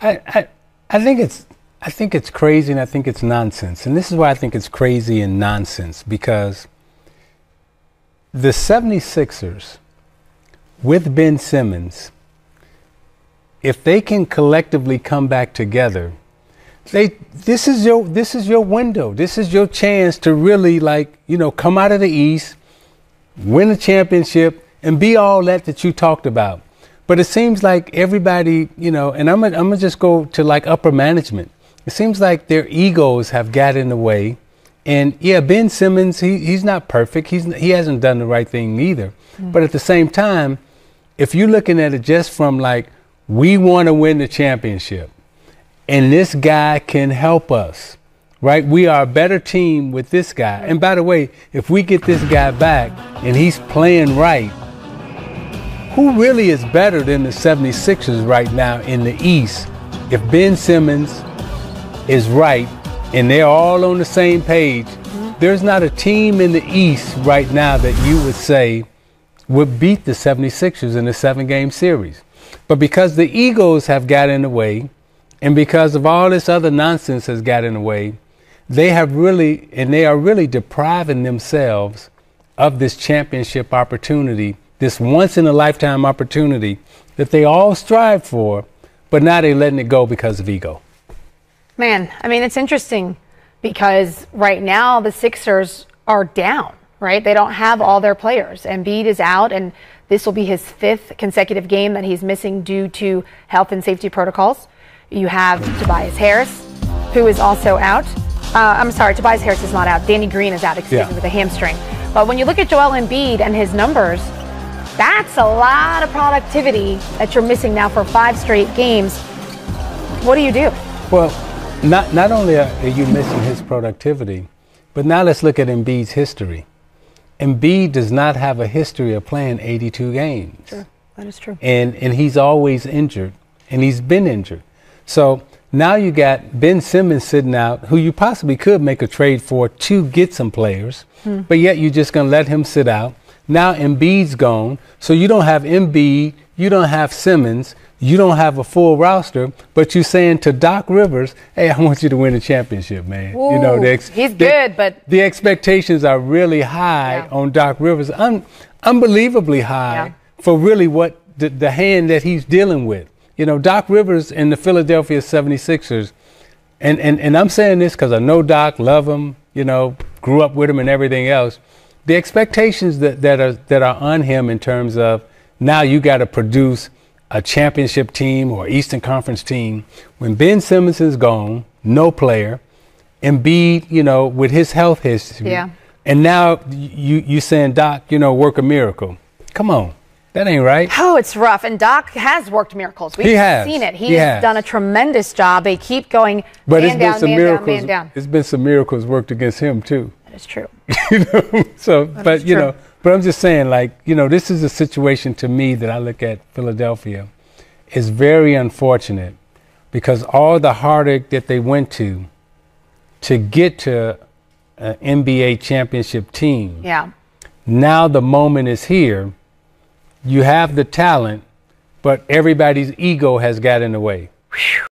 I, I, think it's I think it's crazy and I think it's nonsense. And this is why I think it's crazy and nonsense because the 76ers with Ben Simmons, if they can collectively come back together, they this is your this is your window. This is your chance to really like, you know, come out of the East, win a championship and be all that that you talked about. But it seems like everybody, you know, and I'm gonna, just go to like upper management. It seems like their egos have got in the way. And yeah, Ben Simmons, he, he's not perfect. He's, he hasn't done the right thing either. Mm-hmm. But at the same time, if you're looking at it just from like, we want to win the championship, and this guy can help us, right? We are a better team with this guy. And by the way, if we get this guy back and he's playing right, who really is better than the 76ers right now in the East if Ben Simmons is right and they're all on the same page? Mm-hmm. There's not a team in the East right now that you would say would beat the 76ers in a seven game series. But because the egos have got in the way, and because of all this other nonsense has got in the way, they have really, and they are really depriving themselves of this championship opportunity this once in a lifetime opportunity that they all strive for, but now they're letting it go because of ego. Man, I mean, it's interesting because right now the Sixers are down, right? They don't have all their players. Embiid is out, and this will be his fifth consecutive game that he's missing due to health and safety protocols. You have Tobias Harris, who is also out. Uh, I'm sorry, Tobias Harris is not out. Danny Green is out, excuse yeah. me, with a hamstring. But when you look at Joel Embiid and his numbers, that's a lot of productivity that you're missing now for five straight games. What do you do? Well, not, not only are you missing his productivity, but now let's look at Embiid's history. Embiid does not have a history of playing 82 games. Sure, that is true. And, and he's always injured, and he's been injured. So now you got Ben Simmons sitting out, who you possibly could make a trade for to get some players, hmm. but yet you're just going to let him sit out. Now Embiid's gone, so you don't have Embiid, you don't have Simmons, you don't have a full roster, but you're saying to Doc Rivers, "Hey, I want you to win a championship, man." Ooh, you know, the ex- he's the, good, but the expectations are really high yeah. on Doc Rivers, un- unbelievably high yeah. for really what the, the hand that he's dealing with. You know, Doc Rivers and the Philadelphia 76ers, and and and I'm saying this because I know Doc, love him, you know, grew up with him and everything else the expectations that, that are that are on him in terms of now you got to produce a championship team or Eastern Conference team. When Ben Simmons is gone, no player, Embiid, you know, with his health history, yeah. and now you you saying Doc, you know, work a miracle. Come on. That ain't right. Oh, it's rough. And Doc has worked miracles. We've seen it. He's he has. done a tremendous job. They keep going but man down, man miracles, down, man down. It's been some miracles worked against him, too. It's true. you know, so but you know, but I'm just saying, like you know, this is a situation to me that I look at Philadelphia is very unfortunate because all the heartache that they went to to get to an NBA championship team. Yeah. Now the moment is here. You have the talent, but everybody's ego has got in the way. Whew.